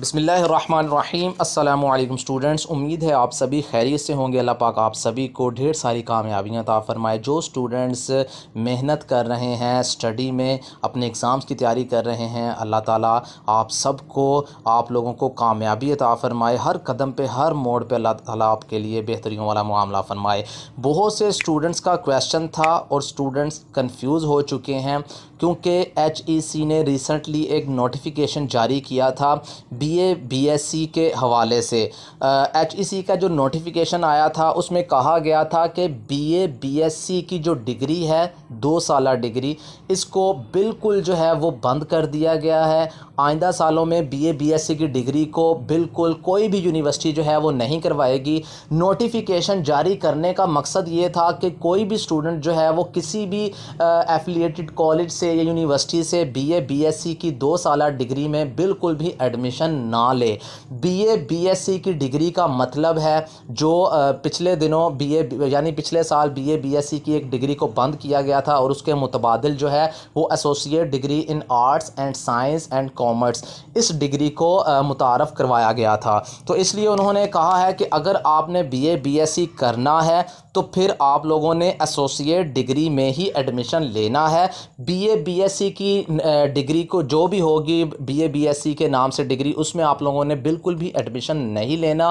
बसमीम अल्लाम स्टूडेंट्स उम्मीद है आप सभी खैरियत से होंगे अल्लाह पाक आप सभी को ढेर सारी कामयाबियाँ ता फ़रमाए जो स्टूडेंट्स मेहनत कर रहे हैं स्टडी में अपने एग्ज़ाम्स की तैयारी कर रहे हैं अल्लाह ताला आप सबको आप लोगों को कामयाबी ताफ़रमाए फ़रमाए हर कदम पे हर मोड़ पे अल्लाह ताली आपके लिए बेहतरीन वाला मामला फ़रमाए बहुत से स्टूडेंट्स का क्वेश्चन था और स्टूडेंट्स कन्फ्यूज़ हो चुके हैं क्योंकि एच ई सी ने रिसेंटली एक नोटिफिकेशन जारी किया था बीए बीएससी के हवाले से एचईसी e का जो नोटिफिकेशन आया था उसमें कहा गया था कि बीए बीएससी की जो डिग्री है दो साल डिग्री इसको बिल्कुल जो है वो बंद कर दिया गया है आइंदा सालों में बीए बीएससी की डिग्री को बिल्कुल कोई भी यूनिवर्सिटी जो है वो नहीं करवाएगी नोटिफिकेशन जारी करने का मकसद ये था कि कोई भी स्टूडेंट जो है वो किसी भी एफिलिएटेड कॉलेज से या यूनिवर्सिटी से बीए बीएससी की दो साल डिग्री में बिल्कुल भी एडमिशन ना ले बीए बीएससी की डिग्री का मतलब है जो पिछले दिनों बीए यानी पिछले साल बीए बीएससी की एक डिग्री को बंद किया गया था और उसके मुतबादल जो है वो associate degree in arts and science and commerce इस डिग्री को मुतारफ़ करवाया गया था तो इसलिए उन्होंने कहा है कि अगर आपने एस सी करना है तो फिर आप लोगों ने एसोसिएट डिग्री में ही एडमिशन लेना है बीए बीएससी की डिग्री को जो भी होगी बीए बीएससी के नाम से डिग्री उसमें आप लोगों ने बिल्कुल भी एडमिशन नहीं लेना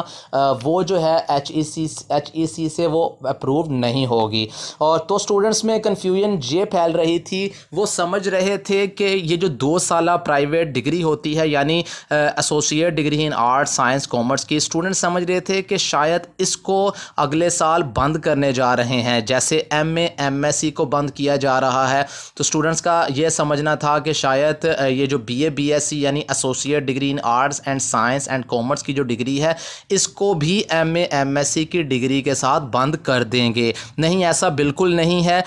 वो जो है H E C H E सी से वो अप्रूव नहीं होगी और तो स्टूडेंट्स में कन्फ्यूजन ये फैल रही थी वो समझ रहे थे कि ये जो दो साल प्राइवेट डिग्री होती है यानी associate degree in art science commerce की स्टूडेंट समझ रहे थे कि शायद इसको अगले साल बंद कर करने जा रहे हैं जैसे M A M S C को बंद किया जा रहा है तो स्टूडेंट्स का यह समझना था कि शायद ये जो B A B S C यानी associate degree in arts and science and commerce की जो डिग्री है इसको भी M A M S C की डिग्री के साथ बंद कर देंगे नहीं ऐसा बिल्कुल नहीं है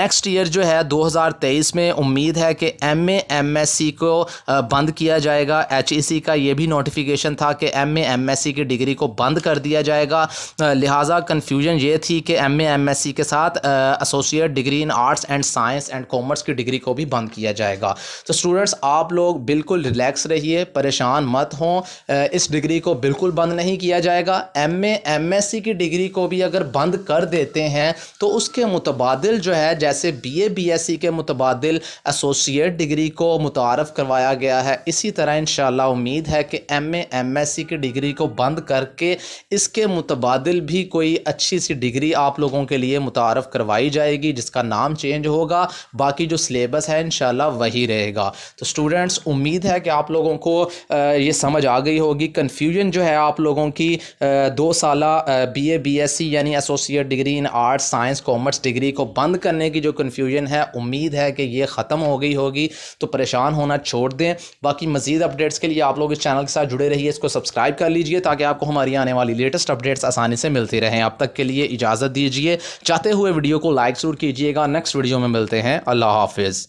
नेक्स्ट ईयर जो है दो हज़ार तेईस में उम्मीद है कि M A M S C को बंद किया जाएगा एच ई सी का ये भी नोटिफिकेशन था कि M A M S C की डिग्री को बंद कर दिया जाएगा लिहाजा कन्फ्यूजन ये थी कि एम एम एस सी के साथ associate degree in arts and science and commerce की डिग्री को भी बंद किया जाएगा तो स्टूडेंट्स आप लोग बिल्कुल रिलैक्स रहिए परेशान मत हों इस डिग्री को बिल्कुल बंद नहीं किया जाएगा एम एम एस सी की डिग्री को भी अगर बंद कर देते हैं तो उसके मुतबादल जो है जैसे B B A S C के मुतबादल एसोसिएट डिग्री को मुतारफ़ करवाया गया है इसी तरह इन उम्मीद है कि एम एम एस सी की डिग्री को बंद करके इसके मुतबादल भी कोई अच्छी सी डिग्री आप आप लोगों के लिए मुतारफ़ करवाई जाएगी जिसका नाम चेंज होगा बाकी जो सिलेबस है इन वही रहेगा तो स्टूडेंट्स उम्मीद है कि आप लोगों को ये समझ आ गई होगी कन्फ्यूजन जो है आप लोगों की दो साल B A B S C यानी associate degree in art science commerce degree को बंद करने की जो कन्फ्यूजन है उम्मीद है कि ये ख़त्म हो गई होगी तो परेशान होना छोड़ दें बाकी मज़ीद अपडेट्स के लिए आप लोग इस चैनल के साथ जुड़े रहिए इसको सब्सक्राइब कर लीजिए ताकि आपको हमारी आने वाली लेटेस्ट अपडेट्स आसानी से मिलती रहें अब तक के लिए इजाज़त इजाज़त दीजिए चाहते हुए वीडियो को लाइक जरूर कीजिएगा नेक्स्ट वीडियो में मिलते हैं अल्लाह हाफिज़